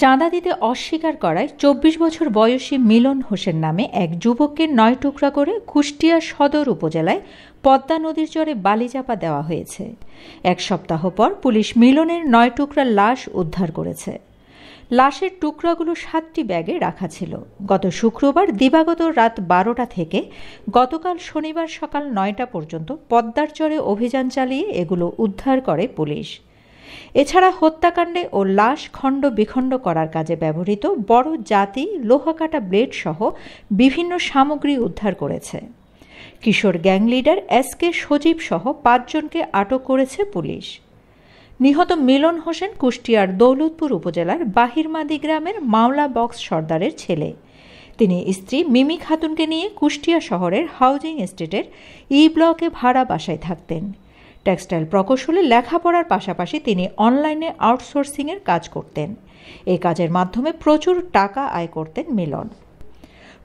চাঁদা দিতে অস্বীকার করায় চব্বিশ বছর বয়সী মিলন হোসেন নামে এক যুবককে নয় টুকরা করে কুষ্টিয়া সদর উপজেলায় পদ্মা নদীর চরে বালিচাপা দেওয়া হয়েছে এক সপ্তাহ পর পুলিশ মিলনের নয় টুকরা লাশ উদ্ধার করেছে লাশের টুকরাগুলো সাতটি ব্যাগে রাখা ছিল গত শুক্রবার দিবাগত রাত বারোটা থেকে গতকাল শনিবার সকাল নয়টা পর্যন্ত পদ্মার চরে অভিযান চালিয়ে এগুলো উদ্ধার করে পুলিশ এছাড়া হত্যাকাণ্ডে ও লাশ খণ্ড বিখণ্ড করার কাজে ব্যবহৃত বড় জাতি লোহাকাটা ব্লেড সহ বিভিন্ন সামগ্রী উদ্ধার করেছে কিশোর gang leader S K Sajib সহ পাঁচজনকে আটক করেছে পুলিশ নিহত মিলন হোসেন কুষ্টিয়ার দৌলতপুর উপজেলার বাহিরমাদি গ্রামের মাওলা বক্স সর্দারের ছেলে তিনি স্ত্রী মিমি খাতুনকে নিয়ে কুষ্টিয়া শহরের হাউজিং এস্টেটের ই ব্লকে ভাড়া বাসায় থাকতেন টেক্সটাইল প্রকৌশলে লেখাপড়ার পাশাপাশি তিনি অনলাইনে আউটসোর্সিংয়ের কাজ করতেন এই কাজের মাধ্যমে প্রচুর টাকা আয় করতেন মিলন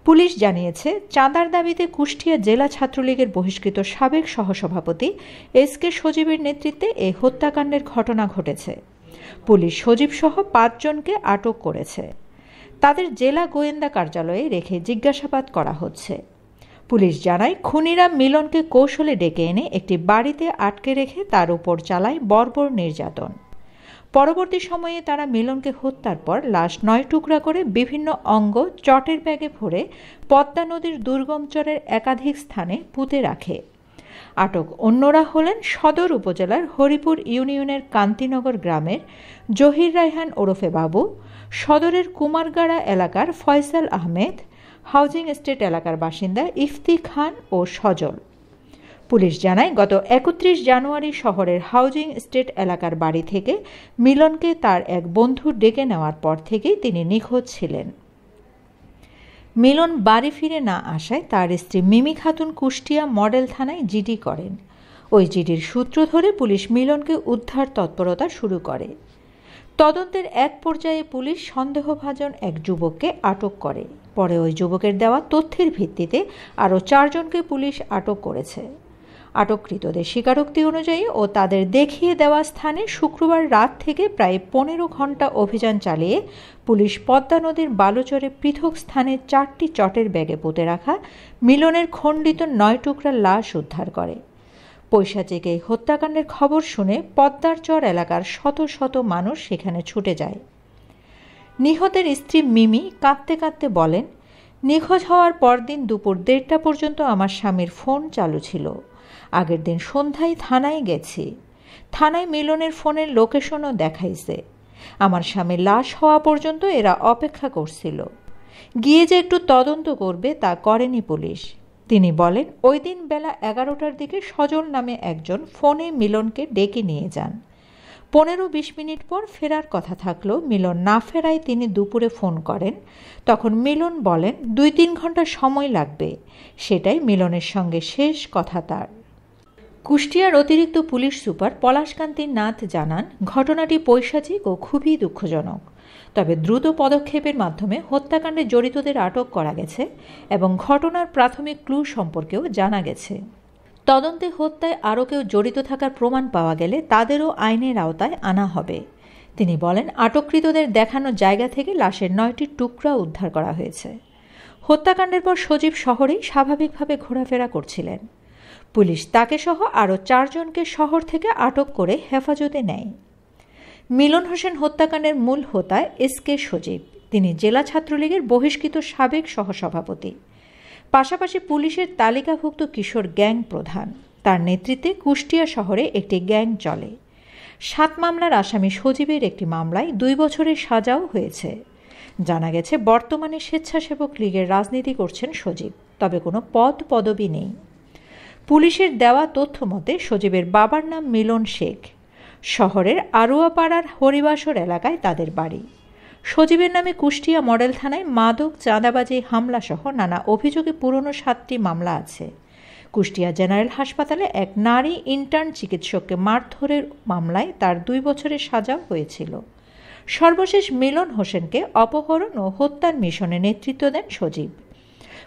পুলিশ জানিয়েছে চাঁদার দাবিতে কুষ্টিয়া জেলা ছাত্রলীগের বহিষ্কৃত সাবেক সহসভাপতি এস কে সজীবের নেতৃত্বে এই হত্যাকাণ্ডের ঘটনা ঘটেছে পুলিশ সহ পাঁচজনকে আটক করেছে তাদের জেলা গোয়েন্দা কার্যালয়ে রেখে জিজ্ঞাসাবাদ করা হচ্ছে পুলিশ জানায় খুনিরা মিলনকে কৌশলে ডেকে এনে একটি বাড়িতে আটকে রেখে তার উপর চালায় বর্বর নির্যাতন পরবর্তী সময়ে তারা মিলনকে হত্যার পর লাশ নয় টুকরা করে বিভিন্ন অঙ্গ চটের ব্যাগে ভরে পদ্মা নদীর দুর্গম চরের একাধিক স্থানে পুঁতে রাখে আটক অন্যরা হলেন সদর উপজেলার হরিপুর ইউনিয়নের কান্তিনগর গ্রামের জহির রায়হান ওরফে বাবু সদরের কুমারগাড়া এলাকার ফয়সাল আহমেদ হাউজিং এস্টেট এলাকার বাসিন্দা ইফতি খান ও সজল পুলিশ জানায় গত একত্রিশ জানুয়ারি শহরের হাউজিং স্টেট এলাকার বাড়ি থেকে মিলনকে তার এক বন্ধু ডেকে নেওয়ার পর থেকেই তিনি নিখোঁজ ছিলেন মিলন বাড়ি ফিরে না আসায় তার স্ত্রী মিমি খাতুন কুষ্টিয়া মডেল থানায় জিডি করেন ওই জিডির সূত্র ধরে পুলিশ মিলনকে উদ্ধার তৎপরতা শুরু করে তদন্তের এক পর্যায়ে পুলিশ সন্দেহভাজন এক যুবককে আটক করে পরে ওই যুবকের দেওয়া তথ্যের ভিত্তিতে আরও চারজনকে পুলিশ আটক করেছে আটককৃতদের স্বীকারোক্তি অনুযায়ী ও তাদের দেখিয়ে দেওয়া স্থানে শুক্রবার রাত থেকে প্রায় পনেরো ঘন্টা অভিযান চালিয়ে পুলিশ পদ্মা নদীর বালুচরে পৃথক স্থানে চারটি চটের ব্যাগে পুঁতে রাখা মিলনের খণ্ডিত নয় টুকরা লাশ উদ্ধার করে পৈশাচিকে এই হত্যাকাণ্ডের খবর শুনে পদ্মার চর এলাকার শত শত মানুষ সেখানে ছুটে যায় নিহতের স্ত্রী মিমি কাঁদতে কাঁদতে বলেন নিখোঁজ হওয়ার পরদিন দুপুর দেড়টা পর্যন্ত আমার স্বামীর ফোন চালু ছিল আগের দিন সন্ধ্যায় থানায় গেছি থানায় মিলনের ফোনের লোকেশনও দেখাইছে আমার স্বামী লাশ হওয়া পর্যন্ত এরা অপেক্ষা করছিল গিয়ে যে একটু তদন্ত করবে তা করেনি পুলিশ তিনি বলেন ওই দিন বেলা এগারোটার দিকে সজল নামে একজন ফোনে মিলনকে ডেকে নিয়ে যান পনেরো বিশ মিনিট পর ফেরার কথা থাকলো মিলন না ফেরায় তিনি দুপুরে ফোন করেন তখন মিলন বলেন দুই তিন ঘন্টা সময় লাগবে সেটাই মিলনের সঙ্গে শেষ কথা তার কুষ্টিয়ার অতিরিক্ত পুলিশ সুপার পলাশকান্তি নাথ জানান ঘটনাটি পৈশাচিক ও খুবই দুঃখজনক তবে দ্রুত পদক্ষেপের মাধ্যমে হত্যাকাণ্ডে জড়িতদের আটক করা গেছে এবং ঘটনার প্রাথমিক ক্লু সম্পর্কেও জানা গেছে তদন্তে হত্যায় আরও কেউ জড়িত থাকার প্রমাণ পাওয়া গেলে তাদেরও আইনের আওতায় আনা হবে তিনি বলেন আটককৃতদের দেখানো জায়গা থেকে লাশের নয়টি টুকরা উদ্ধার করা হয়েছে হত্যাকাণ্ডের পর সজীব শহরেই স্বাভাবিকভাবে ঘোরাফেরা করছিলেন পুলিশ তাকে সহ আরও চারজনকে শহর থেকে আটক করে হেফাজতে নেয় মিলন হোসেন হত্যাকাণ্ডের মূল হোতায় এস কে সজীব তিনি জেলা ছাত্রলীগের বহিষ্কৃত সাবেক সহসভাপতি পাশাপাশি পুলিশের তালিকাভুক্ত কিশোর গ্যাং প্রধান তার নেতৃত্বে কুষ্টিয়া শহরে একটি গ্যাং চলে সাত মামলার আসামি সজীবের একটি মামলায় দুই বছরের সাজাও হয়েছে জানা গেছে বর্তমানে স্বেচ্ছাসেবক লীগের রাজনীতি করছেন সজীব তবে কোনো পদ পদবি নেই পুলিশের দেওয়া তথ্য মতে সজীবের বাবার নাম মিলন শেখ শহরের আরুয়াপাড়ার হরিবাসর এলাকায় তাদের বাড়ি সজীবের নামে কুষ্টিয়া মডেল থানায় মাদক চাঁদাবাজি হামলাসহ নানা অভিযোগে পুরনো সাতটি মামলা আছে কুষ্টিয়া জেনারেল হাসপাতালে এক নারী ইন্টার্ন চিকিৎসককে মারধরের মামলায় তার দুই বছরের সাজাও হয়েছিল সর্বশেষ মিলন হোসেনকে অপহরণ ও হত্যার মিশনে নেতৃত্ব দেন সজীব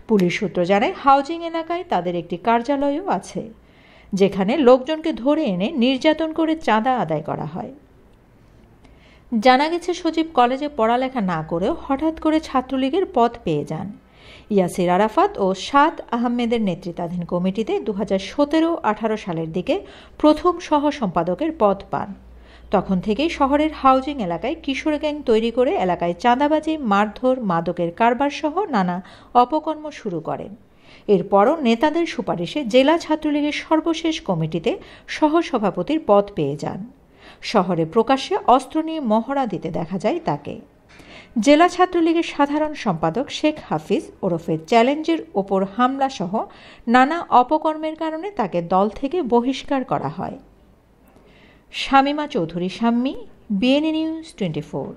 পুলিশ সূত্র জানায় হাউজিং এলাকায় তাদের একটি কার্যালয়ও আছে যেখানে লোকজনকে ধরে এনে নির্যাতন করে চাঁদা আদায় করা হয় জানা গেছে সজীব কলেজে পড়ালেখা না করেও হঠাৎ করে ছাত্রলীগের পদ পেয়ে যান ইয়াসির আরাফাত ও সাদ আহমেদের নেতৃত্বাধীন কমিটিতে দু হাজার সতেরো আঠারো সালের দিকে প্রথম সহ সম্পাদকের পদ পান তখন থেকেই শহরের হাউজিং এলাকায় কিশোর গ্যাং তৈরি করে এলাকায় চাঁদাবাজি মারধর মাদকের কারবার সহ নানা অপকর্ম শুরু করেন এরপরও নেতাদের সুপারিশে জেলা ছাত্রলীগের সর্বশেষ কমিটিতে সহসভাপতির পদ পেয়ে যান শহরে প্রকাশ্যে অস্ত্র নিয়ে মহড়া দিতে দেখা যায় তাকে জেলা ছাত্রলীগের সাধারণ সম্পাদক শেখ হাফিজ ওরফে চ্যালেঞ্জের ওপর হামলাসহ নানা অপকর্মের কারণে তাকে দল থেকে বহিষ্কার করা হয় Shamima Chowdhury Shammi BNA news twenty four